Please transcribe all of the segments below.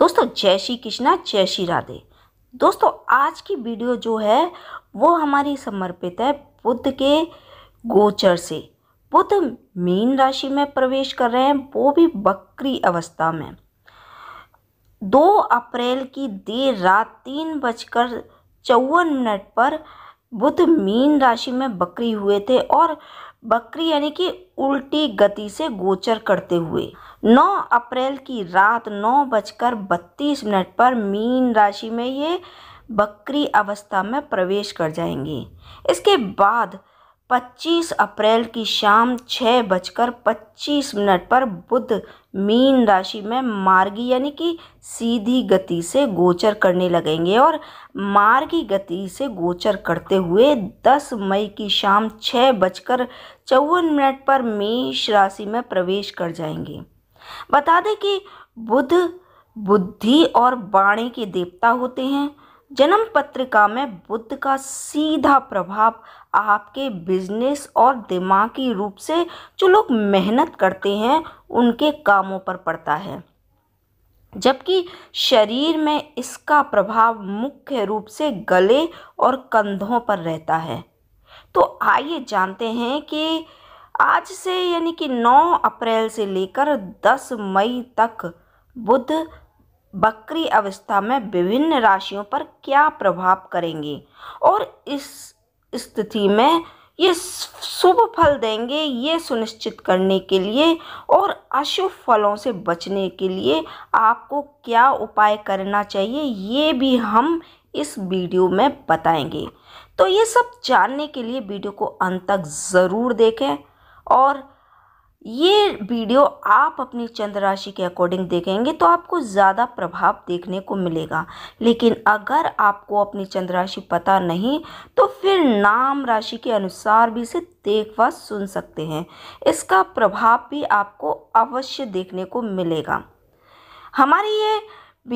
दोस्तों जय श्री कृष्णा जय श्री राधे दोस्तों आज की वीडियो जो है वो हमारी समर्पित है बुद्ध के गोचर से बुद्ध मीन राशि में प्रवेश कर रहे हैं वो भी बकरी अवस्था में दो अप्रैल की देर रात तीन बजकर चौवन मिनट पर बुद्ध मीन राशि में बकरी हुए थे और बकरी यानी कि उल्टी गति से गोचर करते हुए 9 अप्रैल की रात नौ बजकर बत्तीस मिनट पर मीन राशि में ये बकरी अवस्था में प्रवेश कर जाएंगे इसके बाद पच्चीस अप्रैल की शाम छः बजकर पच्चीस मिनट पर बुध मीन राशि में मार्गी यानी कि सीधी गति से गोचर करने लगेंगे और मार्गी गति से गोचर करते हुए दस मई की शाम छः बजकर चौवन मिनट पर मेष राशि में प्रवेश कर जाएंगे बता दें कि बुध बुद्धि और वाणी के देवता होते हैं जन्म पत्रिका में बुद्ध का सीधा प्रभाव आपके बिजनेस और दिमागी रूप से जो लोग मेहनत करते हैं उनके कामों पर पड़ता है जबकि शरीर में इसका प्रभाव मुख्य रूप से गले और कंधों पर रहता है तो आइए जानते हैं कि आज से यानी कि 9 अप्रैल से लेकर 10 मई तक बुध बकरी अवस्था में विभिन्न राशियों पर क्या प्रभाव करेंगे और इस स्थिति में ये शुभ फल देंगे ये सुनिश्चित करने के लिए और अशुभ फलों से बचने के लिए आपको क्या उपाय करना चाहिए ये भी हम इस वीडियो में बताएंगे तो ये सब जानने के लिए वीडियो को अंत तक ज़रूर देखें और ये वीडियो आप अपनी चंद्र राशि के अकॉर्डिंग देखेंगे तो आपको ज़्यादा प्रभाव देखने को मिलेगा लेकिन अगर आपको अपनी चंद्र राशि पता नहीं तो फिर नाम राशि के अनुसार भी इसे देख व सुन सकते हैं इसका प्रभाव भी आपको अवश्य देखने को मिलेगा हमारी ये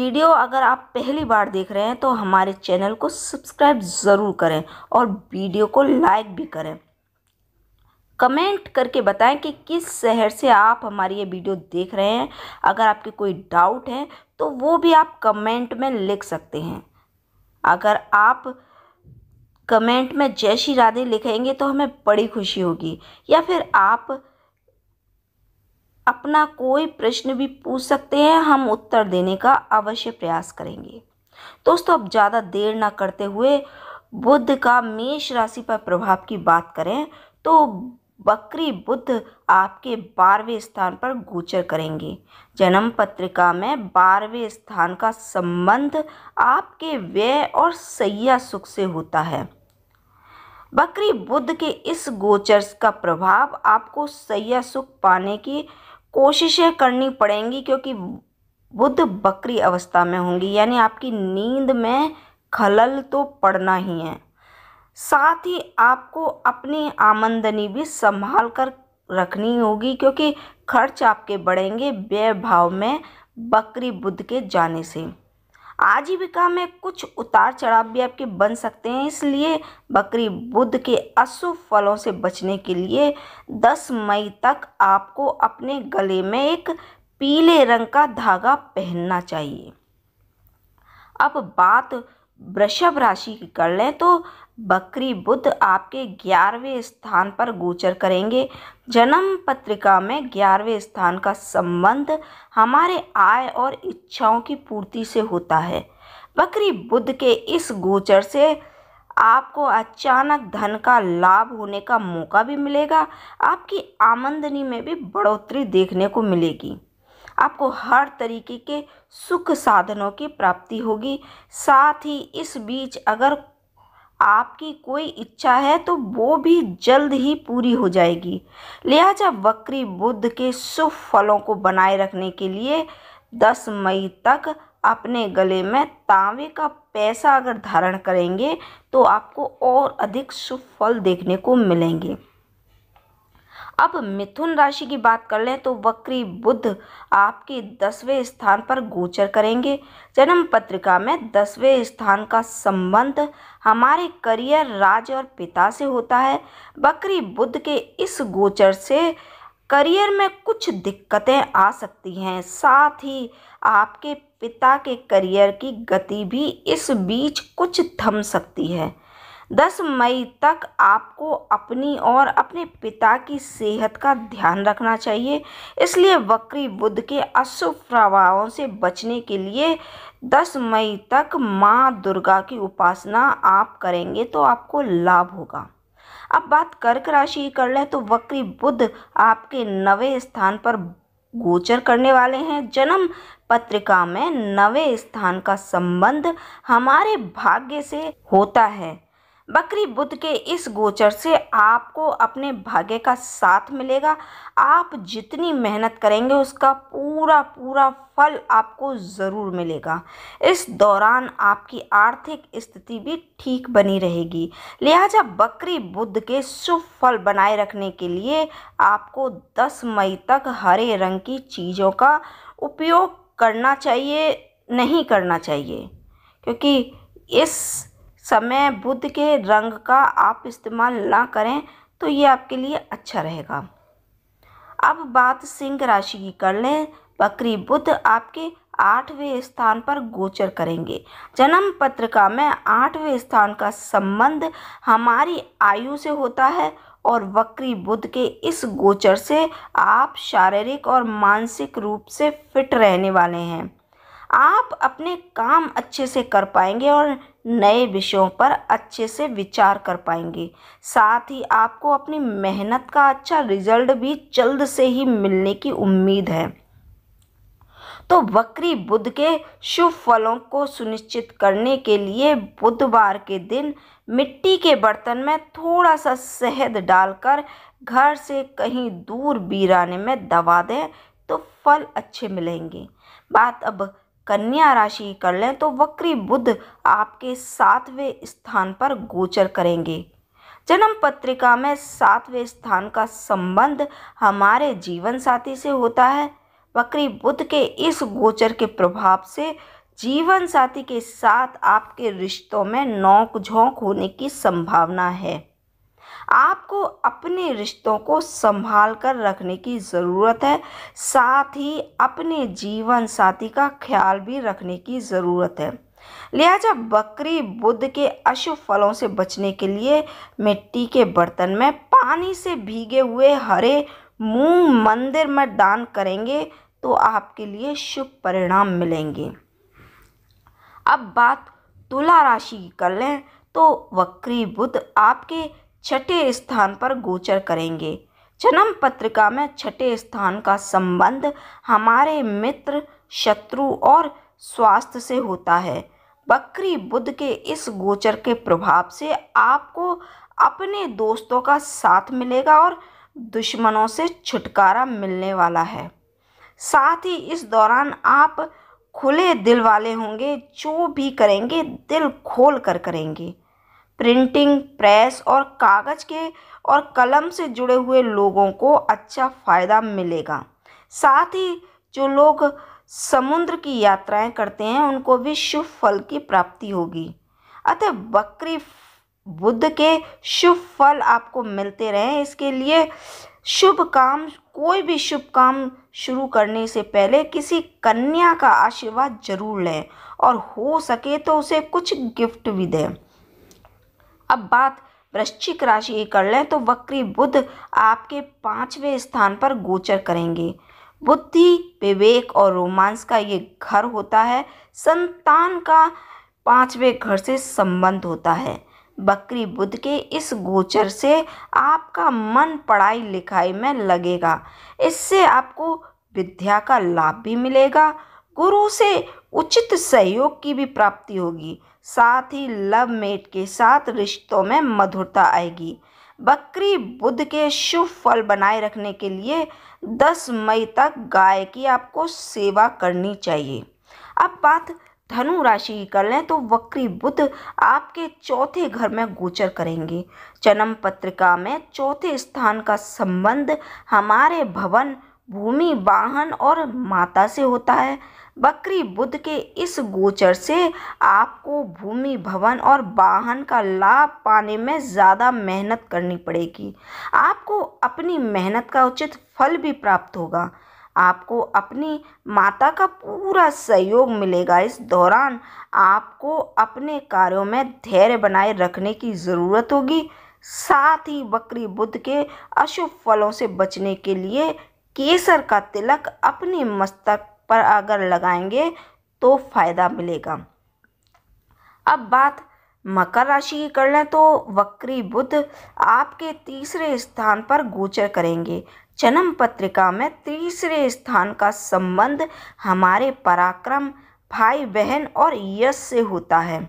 वीडियो अगर आप पहली बार देख रहे हैं तो हमारे चैनल को सब्सक्राइब ज़रूर करें और वीडियो को लाइक भी करें कमेंट करके बताएं कि किस शहर से आप हमारी ये वीडियो देख रहे हैं अगर आपके कोई डाउट है तो वो भी आप कमेंट में लिख सकते हैं अगर आप कमेंट में जय श्री राधे लिखेंगे तो हमें बड़ी खुशी होगी या फिर आप अपना कोई प्रश्न भी पूछ सकते हैं हम उत्तर देने का अवश्य प्रयास करेंगे दोस्तों अब ज़्यादा देर ना करते हुए बुद्ध का मेष राशि पर प्रभाव की बात करें तो वक्री बुद्ध आपके बारहवें स्थान पर गोचर करेंगे जन्म पत्रिका में बारहवें स्थान का संबंध आपके व्यय और सैया सुख से होता है बकरी बुद्ध के इस गोचर का प्रभाव आपको सैया सुख पाने की कोशिशें करनी पड़ेंगी क्योंकि बुद्ध बकरी अवस्था में होंगी यानी आपकी नींद में खलल तो पड़ना ही है साथ ही आपको अपनी आमंदनी भी संभाल कर रखनी होगी क्योंकि खर्च आपके बढ़ेंगे व्यय भाव में बकरी बुद्ध के जाने से आजीविका में कुछ उतार चढ़ाव भी आपके बन सकते हैं इसलिए बकरी बुद्ध के अशुभ फलों से बचने के लिए 10 मई तक आपको अपने गले में एक पीले रंग का धागा पहनना चाहिए अब बात वृषभ राशि की कर लें तो बकरी बुद्ध आपके ग्यारहवें स्थान पर गोचर करेंगे जन्म पत्रिका में ग्यारहवें स्थान का संबंध हमारे आय और इच्छाओं की पूर्ति से होता है बकरी बुद्ध के इस गोचर से आपको अचानक धन का लाभ होने का मौका भी मिलेगा आपकी आमंदनी में भी बढ़ोतरी देखने को मिलेगी आपको हर तरीके के सुख साधनों की प्राप्ति होगी साथ ही इस बीच अगर आपकी कोई इच्छा है तो वो भी जल्द ही पूरी हो जाएगी लिहाजा वक्री बुद्ध के शुभ फलों को बनाए रखने के लिए 10 मई तक अपने गले में तांबे का पैसा अगर धारण करेंगे तो आपको और अधिक शुभ फल देखने को मिलेंगे अब मिथुन राशि की बात कर लें तो वक्री बुद्ध आपके दसवें स्थान पर गोचर करेंगे जन्म पत्रिका में दसवें स्थान का संबंध हमारे करियर राज और पिता से होता है बकरी बुद्ध के इस गोचर से करियर में कुछ दिक्कतें आ सकती हैं साथ ही आपके पिता के करियर की गति भी इस बीच कुछ थम सकती है दस मई तक आपको अपनी और अपने पिता की सेहत का ध्यान रखना चाहिए इसलिए वक्री बुद्ध के अशुभ प्रभावों से बचने के लिए दस मई तक माँ दुर्गा की उपासना आप करेंगे तो आपको लाभ होगा अब बात कर्क राशि की कर लें तो वक्री बुद्ध आपके नवे स्थान पर गोचर करने वाले हैं जन्म पत्रिका में नवे स्थान का संबंध हमारे भाग्य से होता है बकरी बुद्ध के इस गोचर से आपको अपने भाग्य का साथ मिलेगा आप जितनी मेहनत करेंगे उसका पूरा पूरा फल आपको ज़रूर मिलेगा इस दौरान आपकी आर्थिक स्थिति भी ठीक बनी रहेगी लिहाजा बकरी बुद्ध के शुभ फल बनाए रखने के लिए आपको 10 मई तक हरे रंग की चीज़ों का उपयोग करना चाहिए नहीं करना चाहिए क्योंकि इस समय बुध के रंग का आप इस्तेमाल ना करें तो ये आपके लिए अच्छा रहेगा अब बात सिंह राशि की कर लें बकरी बुध आपके आठवें स्थान पर गोचर करेंगे जन्म पत्रिका में आठवें स्थान का संबंध हमारी आयु से होता है और वक्री बुद्ध के इस गोचर से आप शारीरिक और मानसिक रूप से फिट रहने वाले हैं आप अपने काम अच्छे से कर पाएंगे और नए विषयों पर अच्छे से विचार कर पाएंगे साथ ही आपको अपनी मेहनत का अच्छा रिजल्ट भी जल्द से ही मिलने की उम्मीद है तो वक्री बुद्ध के शुभ फलों को सुनिश्चित करने के लिए बुधवार के दिन मिट्टी के बर्तन में थोड़ा सा शहद डालकर घर से कहीं दूर बीराने में दबा दें तो फल अच्छे मिलेंगे बात अब कन्या राशि कर लें तो वक्री बुद्ध आपके सातवें स्थान पर गोचर करेंगे जन्म पत्रिका में सातवें स्थान का संबंध हमारे जीवन साथी से होता है वक्री बुद्ध के इस गोचर के प्रभाव से जीवन साथी के साथ आपके रिश्तों में नोक झोंक होने की संभावना है आपको अपने रिश्तों को संभाल कर रखने की ज़रूरत है साथ ही अपने जीवन साथी का ख्याल भी रखने की ज़रूरत है लिहाजा बकरी बुद्ध के अशुभ फलों से बचने के लिए मिट्टी के बर्तन में पानी से भीगे हुए हरे मूंग मंदिर में दान करेंगे तो आपके लिए शुभ परिणाम मिलेंगे अब बात तुला राशि की कर लें तो वक्री बुद्ध आपके छठे स्थान पर गोचर करेंगे जन्म पत्रिका में छठे स्थान का संबंध हमारे मित्र शत्रु और स्वास्थ्य से होता है बकरी बुद्ध के इस गोचर के प्रभाव से आपको अपने दोस्तों का साथ मिलेगा और दुश्मनों से छुटकारा मिलने वाला है साथ ही इस दौरान आप खुले दिल वाले होंगे जो भी करेंगे दिल खोल कर करेंगे प्रिंटिंग प्रेस और कागज़ के और कलम से जुड़े हुए लोगों को अच्छा फ़ायदा मिलेगा साथ ही जो लोग समुद्र की यात्राएं करते हैं उनको भी शुभ फल की प्राप्ति होगी अतः बकरी बुद्ध के शुभ फल आपको मिलते रहें इसके लिए शुभ काम कोई भी शुभ काम शुरू करने से पहले किसी कन्या का आशीर्वाद जरूर लें और हो सके तो उसे कुछ गिफ्ट भी दें अब बात वृश्चिक राशि की कर लें तो वक्री बुद्ध आपके पाँचवें स्थान पर गोचर करेंगे बुद्धि विवेक और रोमांस का ये घर होता है संतान का पाँचवें घर से संबंध होता है बकरी बुद्ध के इस गोचर से आपका मन पढ़ाई लिखाई में लगेगा इससे आपको विद्या का लाभ भी मिलेगा गुरु से उचित सहयोग की भी प्राप्ति होगी साथ ही लव मेट के साथ रिश्तों में मधुरता आएगी बकरी बुद्ध के शुभ फल बनाए रखने के लिए 10 मई तक गाय की आपको सेवा करनी चाहिए अब बात धनु राशि की कर लें तो बकरी बुद्ध आपके चौथे घर में गोचर करेंगे जन्म पत्रिका में चौथे स्थान का संबंध हमारे भवन भूमि वाहन और माता से होता है बकरी बुद्ध के इस गोचर से आपको भूमि भवन और वाहन का लाभ पाने में ज़्यादा मेहनत करनी पड़ेगी आपको अपनी मेहनत का उचित फल भी प्राप्त होगा आपको अपनी माता का पूरा सहयोग मिलेगा इस दौरान आपको अपने कार्यों में धैर्य बनाए रखने की ज़रूरत होगी साथ ही बकरी बुद्ध के अशुभ फलों से बचने के लिए केसर का तिलक अपने मस्तक पर अगर लगाएंगे तो फ़ायदा मिलेगा अब बात मकर राशि की कर लें तो वक्री बुद्ध आपके तीसरे स्थान पर गोचर करेंगे जन्म पत्रिका में तीसरे स्थान का संबंध हमारे पराक्रम भाई बहन और यश से होता है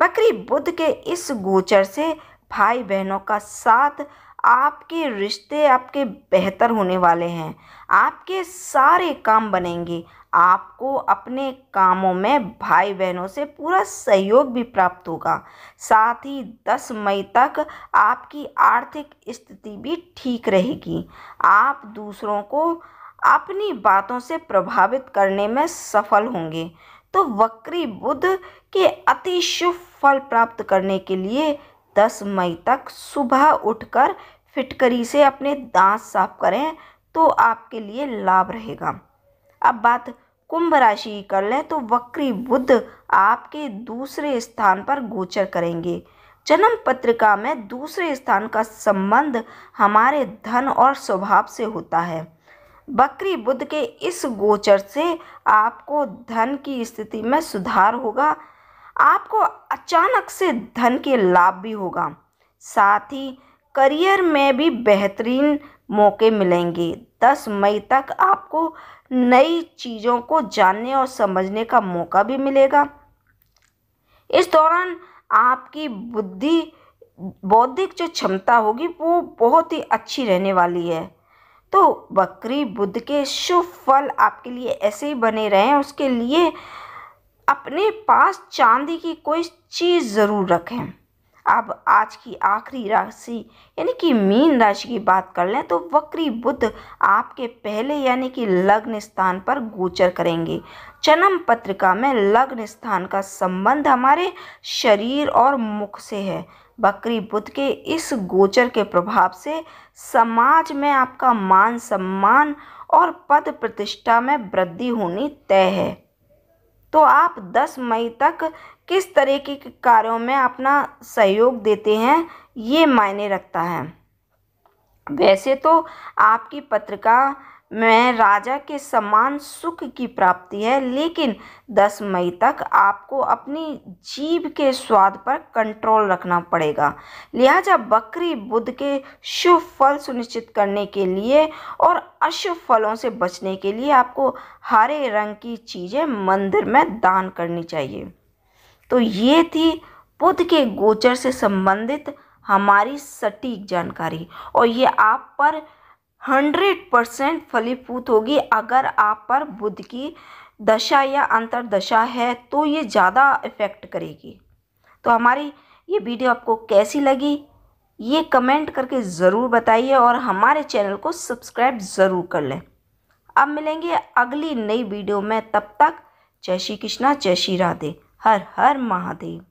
बकरी बुद्ध के इस गोचर से भाई बहनों का साथ आपके रिश्ते आपके बेहतर होने वाले हैं आपके सारे काम बनेंगे आपको अपने कामों में भाई बहनों से पूरा सहयोग भी प्राप्त होगा साथ ही 10 मई तक आपकी आर्थिक स्थिति भी ठीक रहेगी आप दूसरों को अपनी बातों से प्रभावित करने में सफल होंगे तो वक्री बुद्ध के अति शुभ फल प्राप्त करने के लिए 10 मई तक सुबह उठकर फिटकरी से अपने दांत साफ करें तो आपके लिए लाभ रहेगा अब बात कुंभ राशि कर लें तो वक्री बुद्ध आपके दूसरे स्थान पर गोचर करेंगे जन्म पत्रिका में दूसरे स्थान का संबंध हमारे धन और स्वभाव से होता है बकरी बुद्ध के इस गोचर से आपको धन की स्थिति में सुधार होगा आपको अचानक से धन के लाभ भी होगा साथ ही करियर में भी बेहतरीन मौके मिलेंगे 10 मई तक आपको नई चीज़ों को जानने और समझने का मौका भी मिलेगा इस दौरान आपकी बुद्धि बौद्धिक जो क्षमता होगी वो बहुत ही अच्छी रहने वाली है तो बकरी बुद्ध के शुभ फल आपके लिए ऐसे ही बने रहें उसके लिए अपने पास चांदी की कोई चीज़ ज़रूर रखें अब आज की आखिरी राशि यानी कि मीन राशि की बात कर लें तो वक्री बुद्ध आपके पहले यानी कि लग्न स्थान पर गोचर करेंगे जन्म पत्रिका में लग्न स्थान का संबंध हमारे शरीर और मुख से है बकरी बुद्ध के इस गोचर के प्रभाव से समाज में आपका मान सम्मान और पद प्रतिष्ठा में वृद्धि होनी तय है तो आप 10 मई तक किस तरह के कार्यों में अपना सहयोग देते हैं ये मायने रखता है वैसे तो आपकी पत्रिका में राजा के समान सुख की प्राप्ति है लेकिन दस मई तक आपको अपनी जीभ के स्वाद पर कंट्रोल रखना पड़ेगा लिहाजा बकरी बुध के शुभ फल सुनिश्चित करने के लिए और अशुभ फलों से बचने के लिए आपको हरे रंग की चीज़ें मंदिर में दान करनी चाहिए तो ये थी बुध के गोचर से संबंधित हमारी सटीक जानकारी और ये आप पर हंड्रेड परसेंट फलीभूत होगी अगर आप पर बुद्ध की दशा या अंतरदशा है तो ये ज़्यादा इफ़ेक्ट करेगी तो हमारी ये वीडियो आपको कैसी लगी ये कमेंट करके ज़रूर बताइए और हमारे चैनल को सब्सक्राइब ज़रूर कर लें अब मिलेंगे अगली नई वीडियो में तब तक जय श्री कृष्णा जय श्री राधे हर हर महादेव